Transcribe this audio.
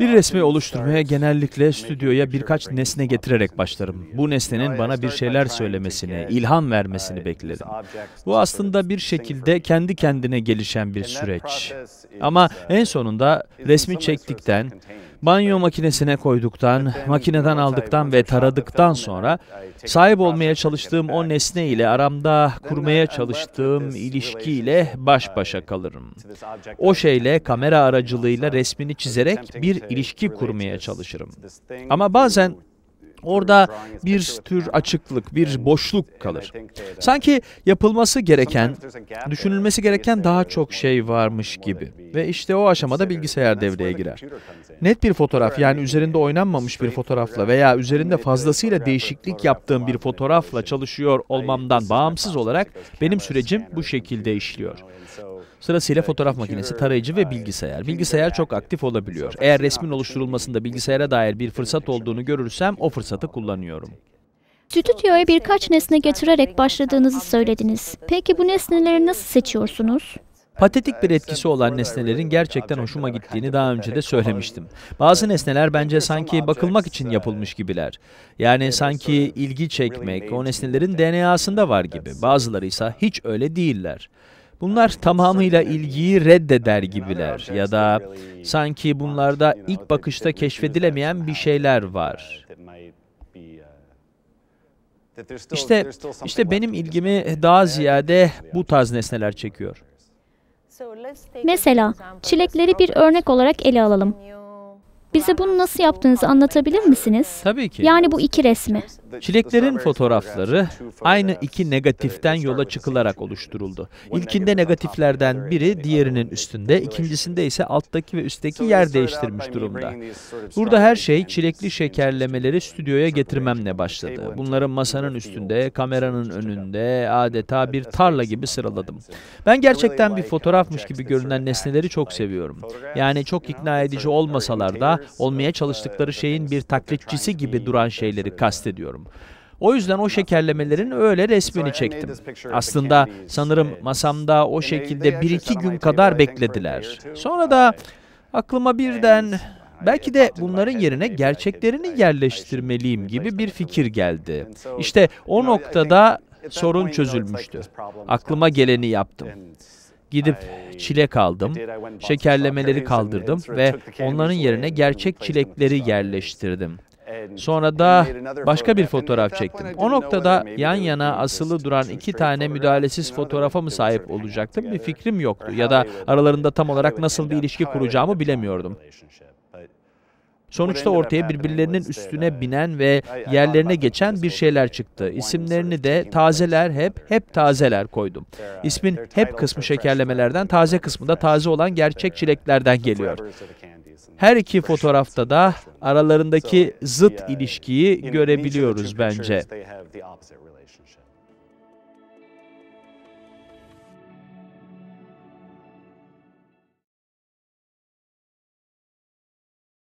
Bir resmi oluşturmaya genellikle stüdyoya birkaç nesne getirerek başlarım. Bu nesnenin bana bir şeyler söylemesini, ilham vermesini beklerim. Bu aslında bir şekilde kendi kendine gelişen bir süreç. Ama en sonunda resmi çektikten, Banyo makinesine koyduktan, makineden aldıktan ve taradıktan sonra sahip olmaya çalıştığım o nesne ile aramda kurmaya çalıştığım ilişkiyle baş başa kalırım. O şeyle kamera aracılığıyla resmini çizerek bir ilişki kurmaya çalışırım. Ama bazen Orada bir tür açıklık, bir boşluk kalır. Sanki yapılması gereken, düşünülmesi gereken daha çok şey varmış gibi. Ve işte o aşamada bilgisayar devreye girer. Net bir fotoğraf yani üzerinde oynanmamış bir fotoğrafla veya üzerinde fazlasıyla değişiklik yaptığım bir fotoğrafla çalışıyor olmamdan bağımsız olarak benim sürecim bu şekilde işliyor. Sırasıyla ee, fotoğraf makinesi, e, tarayıcı ve bilgisayar. Bilgisayar çok aktif olabiliyor. Eğer resmin oluşturulmasında bilgisayara dair bir fırsat olduğunu görürsem o fırsatı kullanıyorum. Stüdyoya birkaç nesne getirerek başladığınızı söylediniz. Peki bu nesneleri nasıl seçiyorsunuz? Patetik bir ee, etkisi olan nesnelerin gerçekten hoşuma gittiğini daha önce de söylemiştim. Bazı ee, nesneler bence sanki bakılmak için yapılmış gibiler. Yani sanki ilgi çekmek o nesnelerin DNA'sında var gibi. Bazıları ise hiç öyle değiller. Bunlar tamamıyla ilgiyi reddeder gibiler ya da sanki bunlarda ilk bakışta keşfedilemeyen bir şeyler var. Uh, işte işte benim ilgimi daha ziyade bu tarz nesneler çekiyor. Mesela çilekleri bir örnek olarak ele alalım. Bize bunu nasıl yaptığınızı anlatabilir misiniz? Tabii ki. Yani bu iki resmi. Çileklerin fotoğrafları aynı iki negatiften yola çıkılarak oluşturuldu. İlkinde negatiflerden biri diğerinin üstünde, ikincisinde ise alttaki ve üstteki yer değiştirmiş durumda. Burada her şey çilekli şekerlemeleri stüdyoya getirmemle başladı. Bunları masanın üstünde, kameranın önünde adeta bir tarla gibi sıraladım. Ben gerçekten bir fotoğrafmış gibi görünen nesneleri çok seviyorum. Yani çok ikna edici olmasalar da olmaya çalıştıkları şeyin bir taklitçisi gibi duran şeyleri kastediyorum. O yüzden o şekerlemelerin öyle resmini çektim. Aslında sanırım eh, masamda o şekilde bir iki gün kadar beklediler. Sonra da aklıma birden Belki de bunların yerine gerçeklerini yerleştirmeliyim gibi bir fikir geldi. İşte o noktada sorun çözülmüştü. Aklıma geleni yaptım. Gidip çilek aldım, şekerlemeleri kaldırdım ve onların yerine gerçek çilekleri yerleştirdim. Sonra da başka bir fotoğraf çektim. O noktada yan yana asılı duran iki tane müdahalesiz fotoğrafa mı sahip olacaktım bir fikrim yoktu ya da aralarında tam olarak nasıl bir ilişki kuracağımı bilemiyordum. Sonuçta ortaya birbirlerinin üstüne binen ve yerlerine geçen bir şeyler çıktı. İsimlerini de tazeler hep, hep tazeler koydum. İsmin hep kısmı şekerlemelerden, taze kısmında taze olan gerçek çileklerden geliyor. Her iki fotoğrafta da aralarındaki zıt ilişkiyi görebiliyoruz bence.